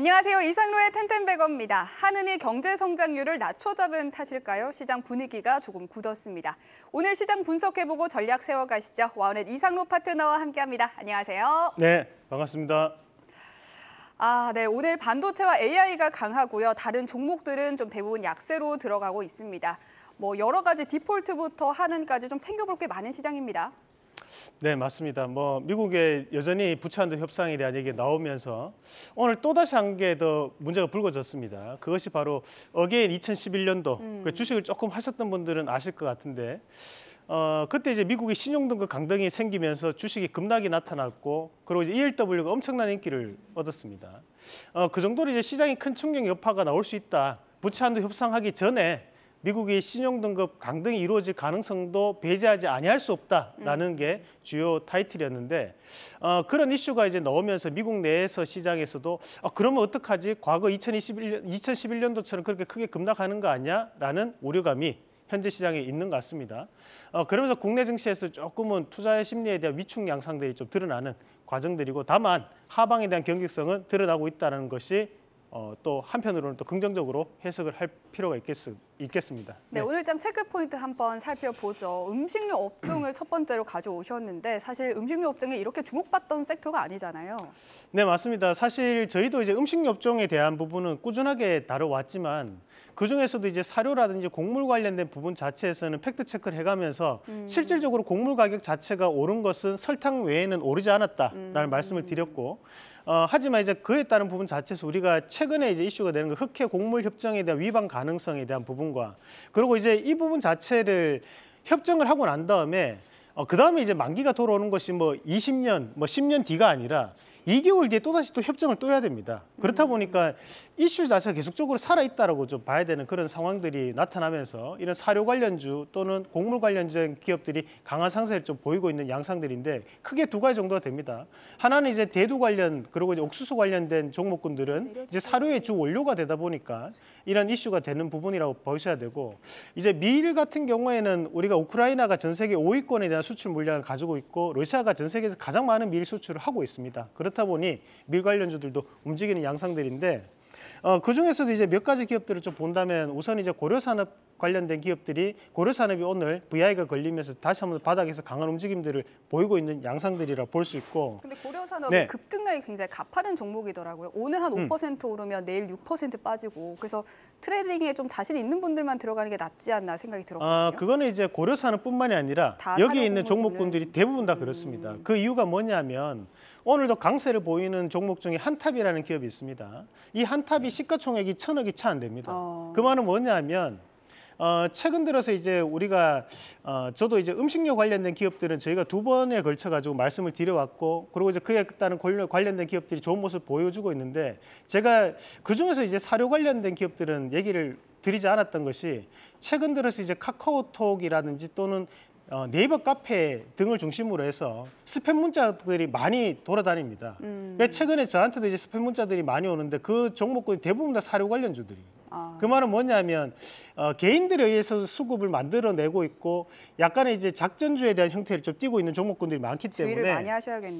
안녕하세요. 이상로의 텐텐백어입니다. 한은이 경제 성장률을 낮춰잡은 탓일까요? 시장 분위기가 조금 굳었습니다. 오늘 시장 분석해보고 전략 세워가시죠. 와우넷 이상로 파트너와 함께합니다. 안녕하세요. 네, 반갑습니다. 아, 네. 오늘 반도체와 AI가 강하고요. 다른 종목들은 좀 대부분 약세로 들어가고 있습니다. 뭐 여러 가지 디폴트부터 하는까지 좀 챙겨볼 게 많은 시장입니다. 네, 맞습니다. 뭐 미국의 여전히 부채한도 협상에 대한 얘기가 나오면서 오늘 또다시 한개더 문제가 불거졌습니다. 그것이 바로 어게인 2011년도 음. 그 주식을 조금 하셨던 분들은 아실 것 같은데 어, 그때 이제 미국의 신용등급 강등이 생기면서 주식이 급락이 나타났고 그리고 이제 ELW가 엄청난 인기를 얻었습니다. 어, 그 정도로 이제 시장이큰 충격 여파가 나올 수 있다. 부채한도 협상하기 전에 미국의 신용 등급 강등이 이루어질 가능성도 배제하지 아니할 수 없다라는 음. 게 주요 타이틀이었는데 어, 그런 이슈가 이제 나오면서 미국 내에서 시장에서도 어, 그러면 어떡하지? 과거 2021년 2011년도처럼 그렇게 크게 급락하는 거 아니야?라는 오류감이 현재 시장에 있는 것 같습니다. 어, 그러면서 국내 증시에서 조금은 투자의 심리에 대한 위축 양상들이 좀 드러나는 과정들이고 다만 하방에 대한 경직성은 드러나고 있다는 것이 어, 또 한편으로는 또 긍정적으로 해석을 할 필요가 있겠, 있겠습니다. 네, 네, 오늘 장 체크 포인트 한번 살펴보죠. 음식료 업종을 첫 번째로 가져오셨는데 사실 음식료 업종이 이렇게 주목받던 섹터가 아니잖아요. 네, 맞습니다. 사실 저희도 이제 음식료 업종에 대한 부분은 꾸준하게 다뤄왔지만 그중에서도 이제 사료라든지 곡물 관련된 부분 자체에서는 팩트 체크를 해가면서 음. 실질적으로 곡물 가격 자체가 오른 것은 설탕 외에는 오르지 않았다라는 음. 말씀을 드렸고 어, 하지만 이제 그에 따른 부분 자체에서 우리가 최근에 이제 이슈가 되는 그 흑해 곡물 협정에 대한 위반 가능성에 대한 부분과 그리고 이제 이 부분 자체를 협정을 하고 난 다음에 어, 그 다음에 이제 만기가 돌아오는 것이 뭐 20년, 뭐 10년 뒤가 아니라 2개월 뒤에 또다시 또 협정을 또 해야 됩니다. 그렇다 음. 보니까 이슈 자체가 계속적으로 살아있다라고 좀 봐야 되는 그런 상황들이 나타나면서 이런 사료 관련주 또는 곡물 관련된 기업들이 강한 상세를 좀 보이고 있는 양상들인데 크게 두 가지 정도가 됩니다. 하나는 이제 대두 관련 그리고 이제 옥수수 관련된 종목군들은 이제 사료의 주 원료가 되다 보니까 이런 이슈가 되는 부분이라고 보셔야 되고 이제 미일 같은 경우에는 우리가 우크라이나가 전 세계 5위권에 대한 수출 물량을 가지고 있고 러시아가 전 세계에서 가장 많은 미일 수출을 하고 있습니다. 그렇 그렇다 보니 밀관 련주들도 움직이는 양상들인데 어, 그 중에서도 이제 몇 가지 기업들을 좀 본다면 우선 이제 고려산업 관련된 기업들이 고려산업이 오늘 VI가 걸리면서 다시 한번 바닥에서 강한 움직임들을 보이고 있는 양상들이라 볼 수 있고. 근데 고려산업은 네. 급등량이 굉장히 가파른 종목이더라고요. 오늘 한5% 음. 오르면 내일 6% 빠지고 그래서 트레이딩에 좀 자신 있는 분들만 들어가는 게 낫지 않나 생각이 아, 들었거든요. 아, 그거는 이제 고려산업뿐만이 아니라 여기 에 있는 종목분들이 대부분 다 음. 그렇습니다. 음. 그 이유가 뭐냐면 오늘도 강세를 보이는 종목 중에 한탑이라는 기업이 있습니다. 이 한탑이 네. 시가총액이 천억이 차 안 됩니다. 어... 그 말은 뭐냐면 어, 최근 들어서 이제 우리가 어, 저도 이제 음식료 관련된 기업들은 저희가 두 번에 걸쳐 가지고 말씀을 드려왔고 그리고 이제 그에 따른 관련된 기업들이 좋은 모습 보여주고 있는데 제가 그 중에서 이제 사료 관련된 기업들은 얘기를 드리지 않았던 것이 최근 들어서 이제 카카오톡이라든지 또는 어, 네이버 카페 등을 중심으로 해서 스팸 문자들이 많이 돌아다닙니다. 음. 최근에 저한테도 이제 스팸 문자들이 많이 오는데 그 종목군이 대부분 다 사료 관련주들이에요. 아. 그 말은 뭐냐면 어, 개인들에 의해서 수급을 만들어내고 있고 약간의 이제 작전주에 대한 형태를 좀 띄고 있는 종목군들이 많기 때문에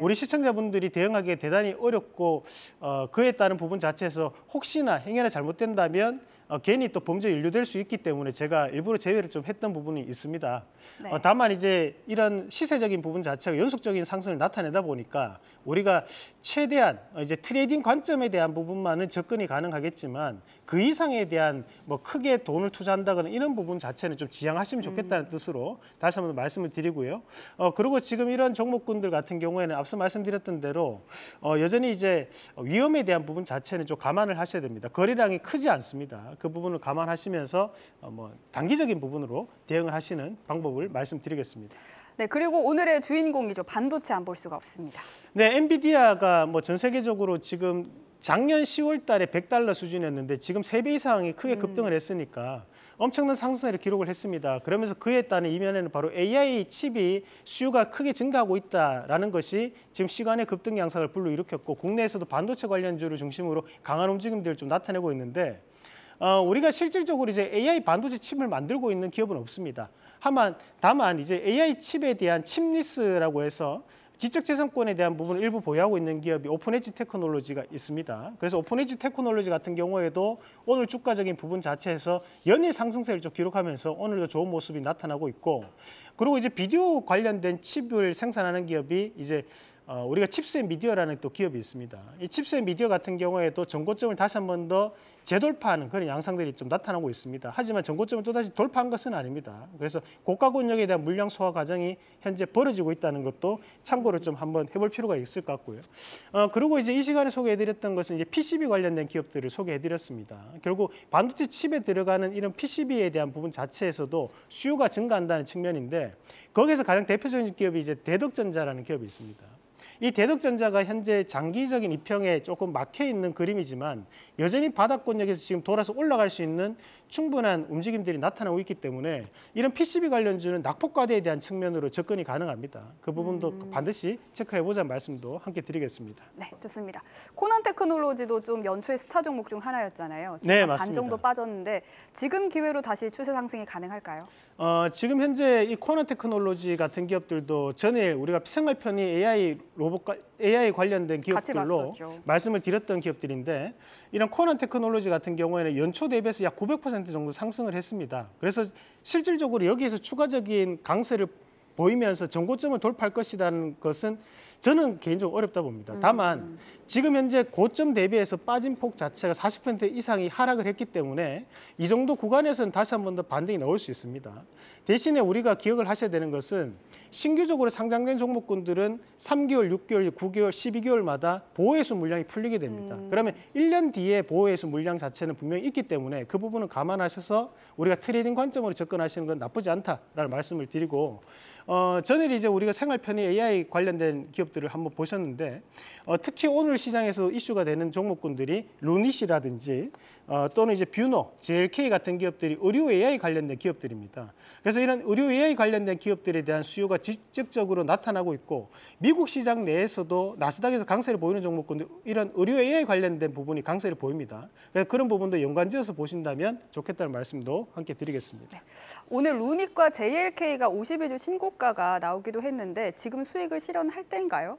우리 시청자분들이 대응하기에 대단히 어렵고 어, 그에 따른 부분 자체에서 혹시나 행여나 잘못된다면 어, 괜히 또 범죄에 연루될 수 있기 때문에 제가 일부러 제외를 좀 했던 부분이 있습니다. 네. 어, 다만 이제 이런 시세적인 부분 자체가 연속적인 상승을 나타내다 보니까 우리가 최대한 이제 트레이딩 관점에 대한 부분만은 접근이 가능하겠지만 그이상 시장에 대한 뭐 크게 돈을 투자한다거나 이런 부분 자체는 좀 지양하시면 좋겠다는 음. 뜻으로 다시 한번 말씀을 드리고요. 어, 그리고 지금 이런 종목군들 같은 경우에는 앞서 말씀드렸던 대로 어, 여전히 이제 위험에 대한 부분 자체는 좀 감안을 하셔야 됩니다. 거래량이 크지 않습니다. 그 부분을 감안하시면서 어, 뭐 단기적인 부분으로 대응을 하시는 방법을 말씀드리겠습니다. 네, 그리고 오늘의 주인공이죠. 반도체 안 볼 수가 없습니다. 네, 엔비디아가 뭐 전 세계적으로 지금 작년 10월 달에 100달러 수준이었는데 지금 3배 이상이 크게 음. 급등을 했으니까 엄청난 상승세를 기록을 했습니다. 그러면서 그에 따른 이면에는 바로 AI 칩이 수요가 크게 증가하고 있다라는 것이 지금 시간의 급등 양상을 불러일으켰고 국내에서도 반도체 관련주를 중심으로 강한 움직임들을 좀 나타내고 있는데 어, 우리가 실질적으로 이제 AI 반도체 칩을 만들고 있는 기업은 없습니다. 다만, 다만 이제 AI 칩에 대한 칩리스라고 해서 지적재산권에 대한 부분을 일부 보유하고 있는 기업이 오픈에지 테크놀로지가 있습니다. 그래서 오픈에지 테크놀로지 같은 경우에도 오늘 주가적인 부분 자체에서 연일 상승세를 좀 기록하면서 오늘도 좋은 모습이 나타나고 있고 그리고 이제 비디오 관련된 칩을 생산하는 기업이 이제 어, 우리가 칩스의 미디어라는 또 기업이 있습니다. 이 칩스의 미디어 같은 경우에 도 전고점을 다시 한 번 더 재돌파하는 그런 양상들이 좀 나타나고 있습니다. 하지만 전고점을 또다시 돌파한 것은 아닙니다. 그래서 고가 권역에 대한 물량 소화 과정이 현재 벌어지고 있다는 것도 참고를 좀 한번 해볼 필요가 있을 것 같고요. 어, 그리고 이제 이 시간에 소개해드렸던 것은 이제 PCB 관련된 기업들을 소개해드렸습니다. 결국 반도체 칩에 들어가는 이런 PCB에 대한 부분 자체에서도 수요가 증가한다는 측면인데 거기에서 가장 대표적인 기업이 이제 대덕전자라는 기업이 있습니다. 이 대덕전자가 현재 장기적인 입평에 조금 막혀 있는 그림이지만 여전히 바닥권역에서 지금 돌아서 올라갈 수 있는 충분한 움직임들이 나타나고 있기 때문에 이런 PCB 관련주는 낙폭과대에 대한 측면으로 접근이 가능합니다. 그 부분도 음. 반드시 체크 해보자는 말씀도 함께 드리겠습니다. 네, 좋습니다. 코난 테크놀로지도 좀 연초에 스타 종목 중 하나였잖아요. 네, 맞습니다. 반 정도 빠졌는데 지금 기회로 다시 추세 상승이 가능할까요? 어, 지금 현재 이 코난 테크놀로지 같은 기업들도 전일 우리가 생활 편의 AI 로봇 로봇 AI 관련된 기업들로 말씀을 드렸던 기업들인데 이런 코난 테크놀로지 같은 경우에는 연초 대비해서 약 900% 정도 상승을 했습니다. 그래서 실질적으로 여기에서 추가적인 강세를 보이면서 전고점을 돌파할 것이라는 것은 저는 개인적으로 어렵다 봅니다. 다만 음, 음. 지금 현재 고점 대비해서 빠진 폭 자체가 40% 이상이 하락을 했기 때문에 이 정도 구간에서는 다시 한번 더 반등이 나올 수 있습니다. 대신에 우리가 기억을 하셔야 되는 것은 신규적으로 상장된 종목군들은 3개월, 6개월, 9개월, 12개월마다 보호해수 물량이 풀리게 됩니다. 음. 그러면 1년 뒤에 보호해수 물량 자체는 분명히 있기 때문에 그 부분은 감안하셔서 우리가 트레이딩 관점으로 접근하시는 건 나쁘지 않다라는 말씀을 드리고 어, 전일 이제 우리가 생활편의 AI 관련된 기업 종목들을 한번 보셨는데 어, 특히 오늘 시장에서 이슈가 되는 종목군들이 루닛이라든지 어, 또는 이제 뷰노, JLK 같은 기업들이 의료 AI 관련된 기업들입니다. 그래서 이런 의료 AI 관련된 기업들에 대한 수요가 직접적으로 나타나고 있고 미국 시장 내에서도 나스닥에서 강세를 보이는 종목군들 이런 의료 AI 관련된 부분이 강세를 보입니다. 그래서 그런 부분도 연관지어서 보신다면 좋겠다는 말씀도 함께 드리겠습니다. 네. 오늘 루닛과 JLK가 51주 신고가가 나오기도 했는데 지금 수익을 실현할 때인가요? 될까요?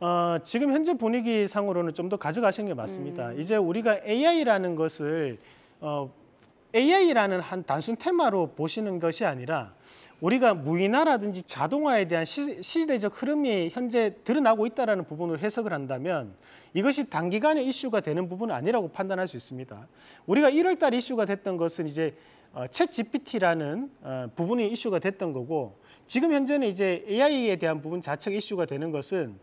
어, 지금 현재 분위기 상으로는 좀 더 가져가시는 게 맞습니다. 음. 이제 우리가 AI라는 것을 어, AI라는 한 단순 테마로 보시는 것이 아니라 우리가 무인화라든지 자동화에 대한 시, 시대적 흐름이 현재 드러나고 있다는 부분을 해석을 한다면 이것이 단기간에 이슈가 되는 부분은 아니라고 판단할 수 있습니다. 우리가 1월달 이슈가 됐던 것은 이제 어, 챗 GPT라는 어, 부분이 이슈가 됐던 거고 지금 현재는 이제 AI에 대한 부분 자체가 이슈가 되는 것은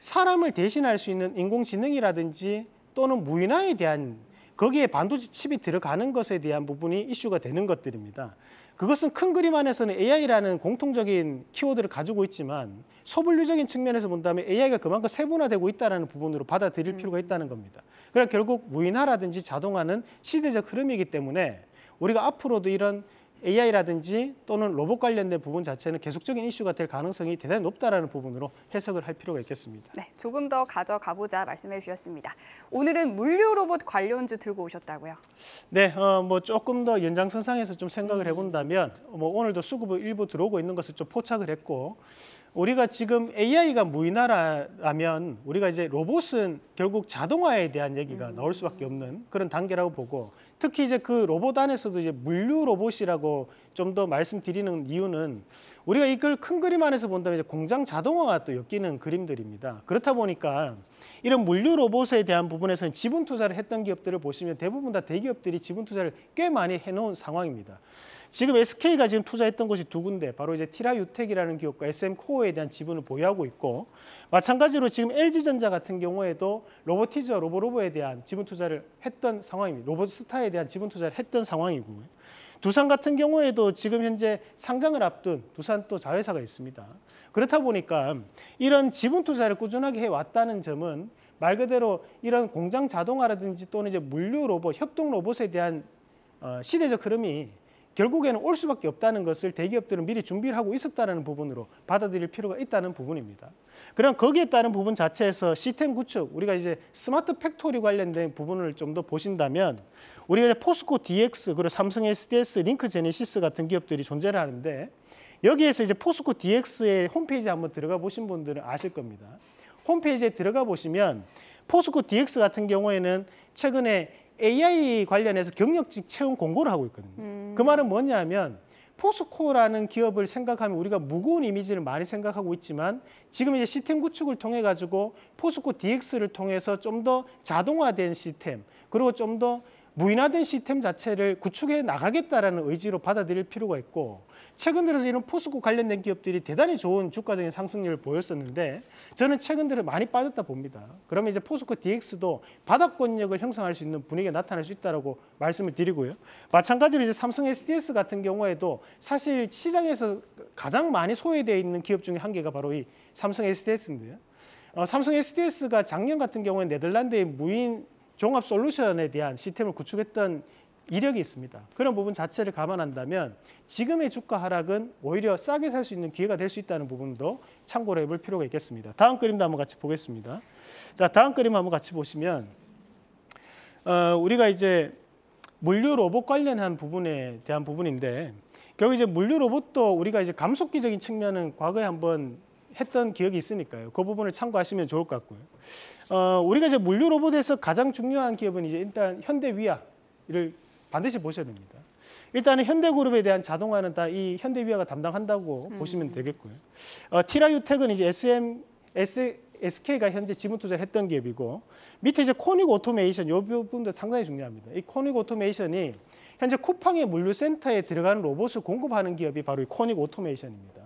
사람을 대신할 수 있는 인공지능이라든지 또는 무인화에 대한 거기에 반도체 칩이 들어가는 것에 대한 부분이 이슈가 되는 것들입니다. 그것은 큰 그림 안에서는 AI라는 공통적인 키워드를 가지고 있지만 소분류적인 측면에서 본다면 AI가 그만큼 세분화되고 있다는 부분으로 받아들일 음. 필요가 있다는 겁니다. 그러나 결국 무인화라든지 자동화는 시대적 흐름이기 때문에 우리가 앞으로도 이런 AI라든지 또는 로봇 관련된 부분 자체는 계속적인 이슈가 될 가능성이 대단히 높다라는 부분으로 해석을 할 필요가 있겠습니다. 네, 조금 더 가져가 보자 말씀해 주셨습니다. 오늘은 물류 로봇 관련주 들고 오셨다고요? 네, 어, 뭐 조금 더 연장선상에서 좀 생각을 해본다면 뭐 오늘도 수급 일부 들어오고 있는 것을 좀 포착을 했고 우리가 지금 AI가 무인화라면 우리가 이제 로봇은 결국 자동화에 대한 얘기가 나올 수밖에 없는 그런 단계라고 보고 특히 이제 그 로봇 안에서도 이제 물류 로봇이라고 좀 더 말씀드리는 이유는 우리가 이걸 큰 그림 안에서 본다면 이제 공장 자동화가 또 엮이는 그림들입니다. 그렇다 보니까 이런 물류 로봇에 대한 부분에서는 지분 투자를 했던 기업들을 보시면 대부분 다 대기업들이 지분 투자를 꽤 많이 해놓은 상황입니다. 지금 SK가 지금 투자했던 것이 두 군데 바로 이제 티라유텍이라는 기업과 SM코어에 대한 지분을 보유하고 있고 마찬가지로 지금 LG전자 같은 경우에도 로보티저 로보로보에 대한 지분 투자를 했던 상황입니다. 로봇스타에 대한 지분 투자를 했던 상황이고요. 두산 같은 경우에도 지금 현재 상장을 앞둔 두산 또 자회사가 있습니다. 그렇다 보니까 이런 지분 투자를 꾸준하게 해왔다는 점은 말 그대로 이런 공장 자동화라든지 또는 이제 물류 로봇, 협동 로봇에 대한 어, 시대적 흐름이 결국에는 올 수밖에 없다는 것을 대기업들은 미리 준비를 하고 있었다는 부분으로 받아들일 필요가 있다는 부분입니다. 그럼 거기에 따른 부분 자체에서 시스템 구축, 우리가 이제 스마트 팩토리 관련된 부분을 좀 더 보신다면 우리가 포스코 DX, 그리고 삼성 SDS, 링크 제네시스 같은 기업들이 존재를 하는데 여기에서 이제 포스코 DX의 홈페이지 한번 들어가 보신 분들은 아실 겁니다. 홈페이지에 들어가 보시면 포스코 DX 같은 경우에는 최근에 AI 관련해서 경력직 채용 공고를 하고 있거든요. 그 음. 그 말은 뭐냐면 포스코라는 기업을 생각하면 우리가 무거운 이미지를 많이 생각하고 있지만 지금 이제 시스템 구축을 통해 가지고 포스코 DX를 통해서 좀 더 자동화된 시스템 그리고 좀더 무인화된 시스템 자체를 구축해 나가겠다라는 의지로 받아들일 필요가 있고 최근 들어서 이런 포스코 관련된 기업들이 대단히 좋은 주가적인 상승률을 보였었는데 저는 최근 들어 많이 빠졌다 봅니다. 그러면 이제 포스코 DX도 바닥권력을 형성할 수 있는 분위기가 나타날 수 있다라고 말씀을 드리고요. 마찬가지로 이제 삼성 SDS 같은 경우에도 사실 시장에서 가장 많이 소외되어 있는 기업 중에 한 개가 바로 이 삼성 SDS인데요. 어, 삼성 SDS가 작년 같은 경우에 네덜란드의 무인 종합 솔루션에 대한 시스템을 구축했던 이력이 있습니다. 그런 부분 자체를 감안한다면 지금의 주가 하락은 오히려 싸게 살 수 있는 기회가 될 수 있다는 부분도 참고로 해볼 필요가 있겠습니다. 다음 그림도 한번 같이 보겠습니다. 자, 다음 그림 한번 같이 보시면 어, 우리가 이제 물류 로봇 관련한 부분에 대한 부분인데 결국 이제 물류 로봇도 우리가 이제 감속기적인 측면은 과거에 한번 했던 기억이 있으니까요. 그 부분을 참고하시면 좋을 것 같고요. 어, 우리가 이제 물류 로봇에서 가장 중요한 기업은 이제 일단 현대위아를 반드시 보셔야 됩니다. 일단은 현대그룹에 대한 자동화는 다 이 현대위아가 담당한다고 음. 보시면 되겠고요. 어, 티라유텍은 이제 SM, S, SK가 현재 지분 투자를 했던 기업이고 밑에 이제 코닉 오토메이션 이 부분도 상당히 중요합니다. 이 코닉 오토메이션이 현재 쿠팡의 물류센터에 들어가는 로봇을 공급하는 기업이 바로 이 코닉 오토메이션입니다.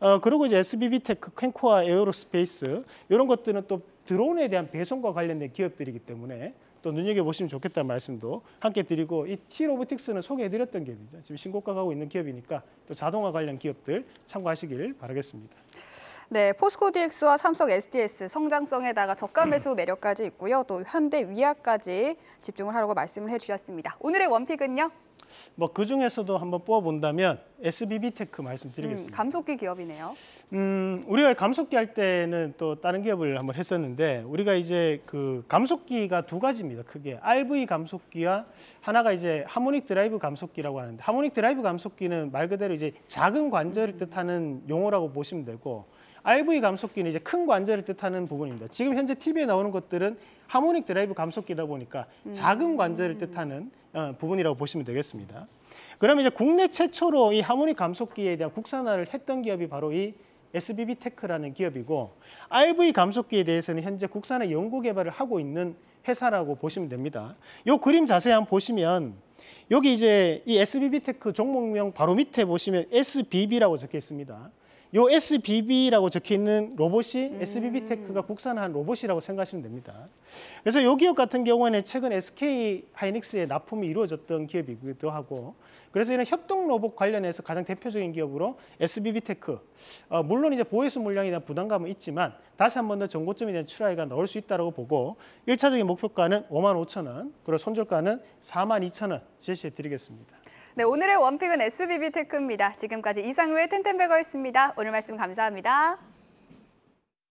어, 그리고 이제 SBB테크, 캔코아 에어로스페이스 이런 것들은 또 드론에 대한 배송과 관련된 기업들이기 때문에 또 눈여겨보시면 좋겠다는 말씀도 함께 드리고 이 T로보틱스는 소개해드렸던 기업이죠. 지금 신고가 가고 있는 기업이니까 또 자동화 관련 기업들 참고하시길 바라겠습니다. 네, 포스코 DX와 삼성 SDS 성장성에다가 저가 음. 매수 매력까지 있고요. 또 현대 위아까지 집중을 하라고 말씀을 해주셨습니다. 오늘의 원픽은요? 뭐그 중에서도 한번 뽑아본다면 SBB테크 말씀드리겠습니다. 음, 감속기 기업이네요. 음, 우리가 감속기 할 때는 또 다른 기업을 한번 했었는데 우리가 이제 그 감속기가 두 가지입니다. 크게 RV 감속기와 하나가 이제 하모닉 드라이브 감속기라고 하는데 하모닉 드라이브 감속기는 말 그대로 이제 작은 관절을 뜻하는 용어라고 보시면 되고 RV 감속기는 이제 큰 관절을 뜻하는 부분입니다. 지금 현재 TV에 나오는 것들은 하모닉 드라이브 감속기다 보니까 음. 작은 관절을 뜻하는 어, 부분이라고 보시면 되겠습니다. 그러면 이제 국내 최초로 이 하모닉 감속기에 대한 국산화를 했던 기업이 바로 이 SBB 테크라는 기업이고 RV 감속기에 대해서는 현재 국산의 연구 개발을 하고 있는 회사라고 보시면 됩니다. 이 그림 자세히 한번 보시면 여기 이제 이 SBB 테크 종목명 바로 밑에 보시면 SBB라고 적혀 있습니다. 요 SBB라고 적혀 있는 로봇이 음. SBB 테크가 국산한 로봇이라고 생각하시면 됩니다. 그래서 요 기업 같은 경우에는 최근 SK 하이닉스의 납품이 이루어졌던 기업이기도 하고 그래서 이런 협동 로봇 관련해서 가장 대표적인 기업으로 SBB 테크 어, 물론 이제 보혜수 물량에 대한 부담감은 있지만 다시 한 번 더 정고점에 대한 출하가 나올 수 있다고 보고 일차적인 목표가는 5만 5천 원 그리고 손절가는 4만 2천 원 제시해 드리겠습니다. 네, 오늘의 원픽은 SBB 테크입니다. 지금까지 이상로의 텐텐베거였습니다. 오늘 말씀 감사합니다.